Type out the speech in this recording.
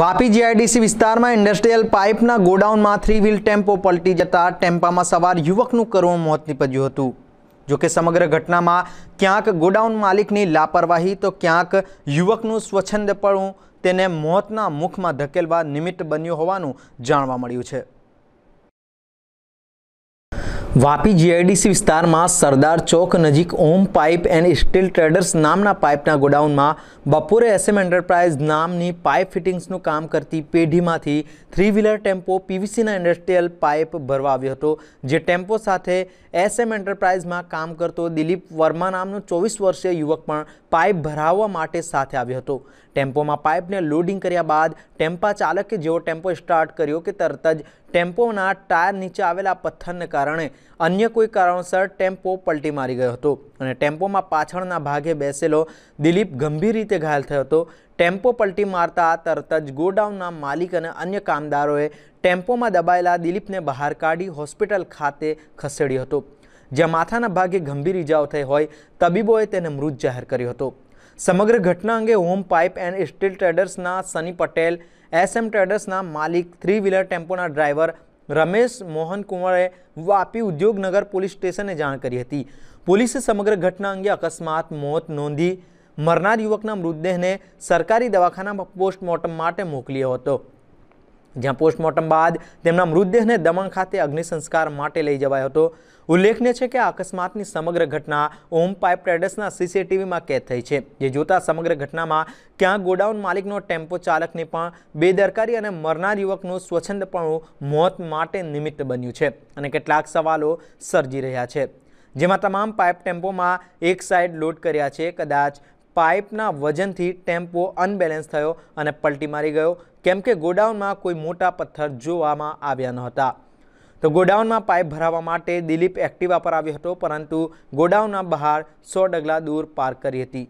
Vapi GIDC વિસ્તારમાં industrial પાઇપના ગોડાઉનમાં થ્રી વ્હીલ ટેમ્પો પલટી જતા ટેમ્પામાં સવાર યુવકનું કરવું મોત નીપજ્યું હતું જોકે સમગ્ર ઘટનામાં ક્યાંક ગોડાઉન માલિકની લાપરવાહી તો ક્યાંક યુવકનું સ્વચ્છંદપણું તેને મોતના મુખમાં ધકેલવા નિમિત્ત બન્યું હોવાનું જાણવા મળ્યું છે વાપી જીઆઈડીસી વિસ્તારમાં સરદાર ચોક નજીક Om pipe and steel traders નામના પાઇપના ગોડાઉનમાં બપોરે એસએમ એન્ટરપ્રાઇઝ નામની પાઇપ ફિટિંગ્સનું કામ કરતી પેઢીમાંથી થ્રી વ્હીલર ટેમ્પો પીવીસીના ઇન્ડસ્ટ્રીયલ પાઇપ ભરવા આવ્યો હતો જે ટેમ્પો સાથે એસએમ એન્ટરપ્રાઇઝમાં કામ કરતો દિલીપ વર્મા નામનો ચોવીસ વર્ષીય યુવક પણ પાઇપ ભરાવવા માટે સાથે આવ્યો હતો ટેમ્પોમાં પાઇપને લોડિંગ કર્યા બાદ ટેમ્પા ચાલકે જેવો ટેમ્પો સ્ટાર્ટ કર્યો કે તરત જ ટેમ્પોના ટાયર નીચે આવેલા પથ્થરને કારણે અન્ય કોઈ કારણોસર ટેમ્પો પલટી મારી ગયો હતો અને ટેમ્પોમાં પાછળના ભાગે બેસેલો દિલીપ ગંભીર રીતે ઘાયલ થયો હતો ટેમ્પો પલટી મારતા તરત જ ગોડાઉનના માલિક અને અન્ય કામદારોએ ટેમ્પોમાં દબાયેલા દિલીપને બહાર કાઢી હોસ્પિટલ ખાતે ખસેડ્યો હતો જ્યાં માથાના ભાગે ગંભીર ઇજાઓ થઈ હોય તબીબોએ તેને મૃત જાહેર કર્યો હતો સમગ્ર ઘટના અંગે હોમ પાઇપ એન્ડ સ્ટીલ ટ્રેડર્સના સની પટેલ એસએમ ટ્રેડર્સના માલિક થ્રી વ્હીલર ટેમ્પોના ડ્રાઈવર રમેશ મોહન કુંવરે વાપી ઉદ્યોગનગર પોલીસ સ્ટેશને જાણ કરી હતી પોલીસે સમગ્ર ઘટના અંગે અકસ્માત મોત નોંધી મરનાર યુવકના મૃતદેહને સરકારી દવાખાનામાં પોસ્ટમોર્ટમ માટે મોકલ્યો હતો જ્યાં પોસ્ટમોર્ટમ બાદ તેમના મૃતદેહને દમણ ખાતે અગ્નિ સંસ્કાર માટે લઈ જવાયો હતો ઉલ્લેખનીય છે કે આ અકસ્માતની સમગ્ર ઘટના ઓમ પાઇપ ટ્રેડર્સના સીસીટીવીમાં કેદ થઈ છે જે જોતા સમગ્ર ઘટનામાં ક્યાં ગોડાઉન માલિકનો ટેમ્પો ચાલકને પણ બેદરકારી અને મરનાર યુવકનું સ્વચ્છંદપણું મોત માટે નિમિત્ત બન્યું છે અને કેટલાક સવાલો સર્જી રહ્યા છે જેમાં તમામ પાઇપ ટેમ્પોમાં એક સાઈડ લોડ કર્યા છે કદાચ પાઇપના વજનથી ટેમ્પો અનબેલેન્સ થયો અને પલટી મારી ગયો કેમ કે ગોડાઉનમાં કોઈ મોટા પથ્થર જોવામાં આવ્યા નહોતા તો ગોડાઉનમાં પાઇપ ભરાવવા માટે દિલીપ એક્ટિવા પર આવ્યો હતો પરંતુ ગોડાઉનના બહાર સો ડગલા દૂર પાર્ક કરી હતી